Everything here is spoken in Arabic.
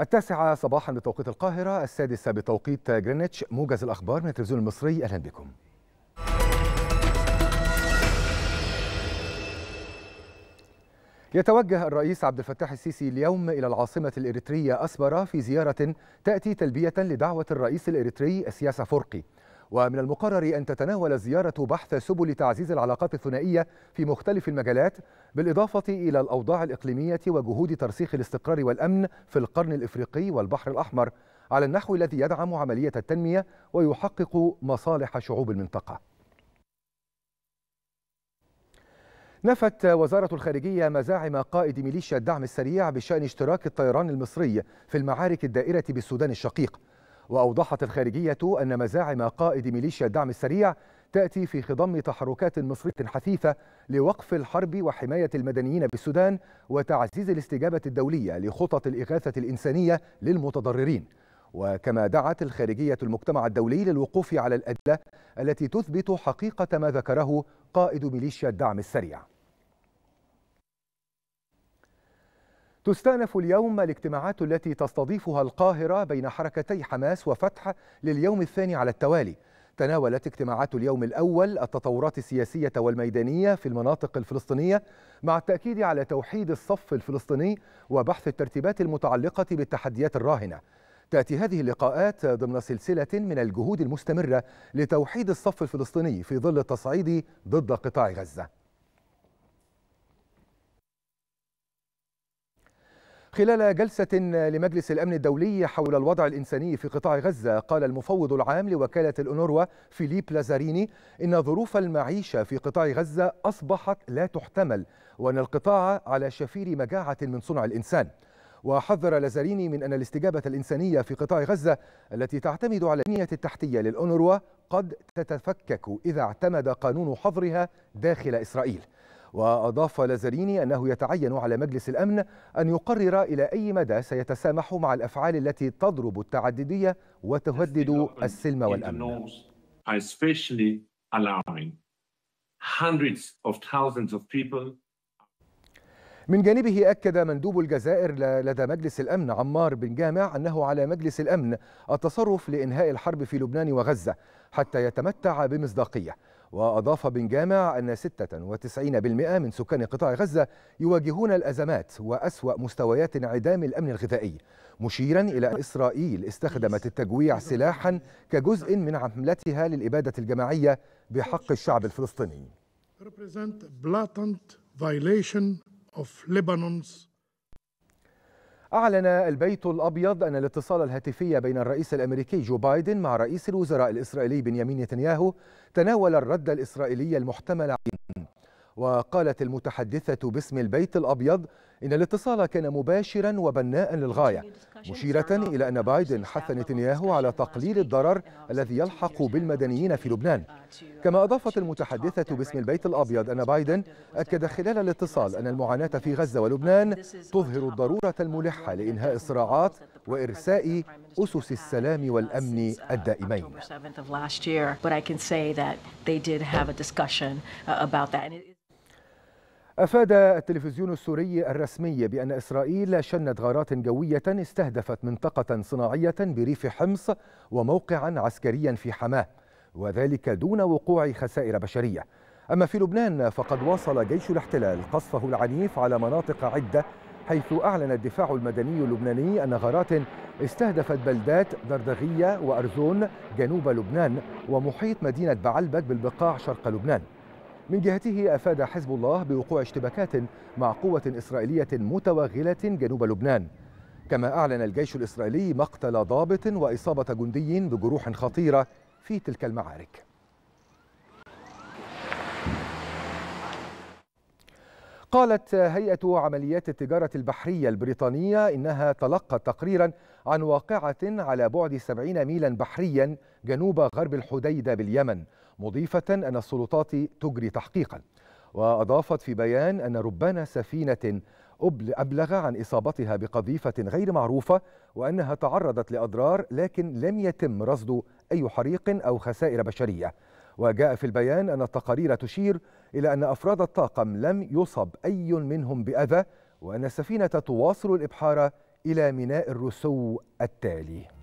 التاسعة صباحا بتوقيت القاهرة السادسة بتوقيت جرينتش موجز الأخبار من التلفزيون المصري أهلا بكم يتوجه الرئيس عبد الفتاح السيسي اليوم إلى العاصمة الإريترية أسبرا في زيارة تأتي تلبية لدعوة الرئيس الإريتري السياسة فرقي ومن المقرر أن تتناول الزيارة بحث سبل تعزيز العلاقات الثنائية في مختلف المجالات بالإضافة إلى الأوضاع الإقليمية وجهود ترسيخ الاستقرار والأمن في القرن الإفريقي والبحر الأحمر على النحو الذي يدعم عملية التنمية ويحقق مصالح شعوب المنطقة نفت وزارة الخارجية مزاعم قائد ميليشيا الدعم السريع بشأن اشتراك الطيران المصري في المعارك الدائرة بالسودان الشقيق وأوضحت الخارجية أن مزاعم قائد ميليشيا الدعم السريع تأتي في خضم تحركات مصرية حثيثة لوقف الحرب وحماية المدنيين بالسودان وتعزيز الاستجابة الدولية لخطط الإغاثة الإنسانية للمتضررين وكما دعت الخارجية المجتمع الدولي للوقوف على الأدلة التي تثبت حقيقة ما ذكره قائد ميليشيا الدعم السريع تستأنف اليوم الاجتماعات التي تستضيفها القاهرة بين حركتي حماس وفتح لليوم الثاني على التوالي تناولت اجتماعات اليوم الأول التطورات السياسية والميدانية في المناطق الفلسطينية مع التأكيد على توحيد الصف الفلسطيني وبحث الترتيبات المتعلقة بالتحديات الراهنة تأتي هذه اللقاءات ضمن سلسلة من الجهود المستمرة لتوحيد الصف الفلسطيني في ظل التصعيد ضد قطاع غزة خلال جلسة لمجلس الأمن الدولي حول الوضع الإنساني في قطاع غزة قال المفوض العام لوكالة الأونروا فيليب لازاريني إن ظروف المعيشة في قطاع غزة أصبحت لا تحتمل وأن القطاع على شفير مجاعة من صنع الإنسان وحذر لازاريني من أن الاستجابة الإنسانية في قطاع غزة التي تعتمد على البنية التحتية للأونروا قد تتفكك إذا اعتمد قانون حظرها داخل إسرائيل وأضاف لازاريني أنه يتعين على مجلس الأمن أن يقرر إلى أي مدى سيتسامح مع الأفعال التي تضرب التعددية وتهدد السلم والأمن من جانبه أكد مندوب الجزائر لدى مجلس الأمن عمار بن جامع أنه على مجلس الأمن التصرف لإنهاء الحرب في لبنان وغزة حتى يتمتع بمصداقية وأضاف بن جامع أن 96% من سكان قطاع غزة يواجهون الأزمات وأسوأ مستويات انعدام الأمن الغذائي مشيرا إلى إسرائيل استخدمت التجويع سلاحا كجزء من عملتها للإبادة الجماعية بحق الشعب الفلسطيني أعلن البيت الأبيض أن الاتصال الهاتفي بين الرئيس الأمريكي جو بايدن مع رئيس الوزراء الإسرائيلي بنيامين نتنياهو تناول الرد الإسرائيلي المحتمل عنه وقالت المتحدثة باسم البيت الأبيض إن الاتصال كان مباشرا وبناء للغاية مشيرة إلى أن بايدن حث نتنياهو على تقليل الضرر الذي يلحق بالمدنيين في لبنان كما أضافت المتحدثة باسم البيت الأبيض أن بايدن أكد خلال الاتصال أن المعاناة في غزة ولبنان تظهر الضرورة الملحة لإنهاء الصراعات وإرساء أسس السلام والأمن الدائمين أفاد التلفزيون السوري الرسمي بأن إسرائيل شنت غارات جوية استهدفت منطقة صناعية بريف حمص وموقعا عسكريا في حماه وذلك دون وقوع خسائر بشرية أما في لبنان فقد واصل جيش الاحتلال قصفه العنيف على مناطق عدة حيث أعلن الدفاع المدني اللبناني أن غارات استهدفت بلدات دردغية وأرزون جنوب لبنان ومحيط مدينة بعلبك بالبقاع شرق لبنان من جهته أفاد حزب الله بوقوع اشتباكات مع قوة إسرائيلية متوغلة جنوب لبنان كما أعلن الجيش الإسرائيلي مقتل ضابط وإصابة جندي بجروح خطيرة في تلك المعارك قالت هيئة عمليات التجارة البحرية البريطانية إنها تلقت تقريرا عن واقعة على بعد 70 ميلا بحريا جنوب غرب الحديدة باليمن مضيفة أن السلطات تجري تحقيقا وأضافت في بيان أن ربان سفينة أبلغ عن إصابتها بقذيفة غير معروفة وأنها تعرضت لأضرار لكن لم يتم رصد أي حريق أو خسائر بشرية وجاء في البيان أن التقارير تشير إلى أن أفراد الطاقم لم يصب أي منهم بأذى وأن السفينة تواصل الإبحار إلى ميناء الرسو التالي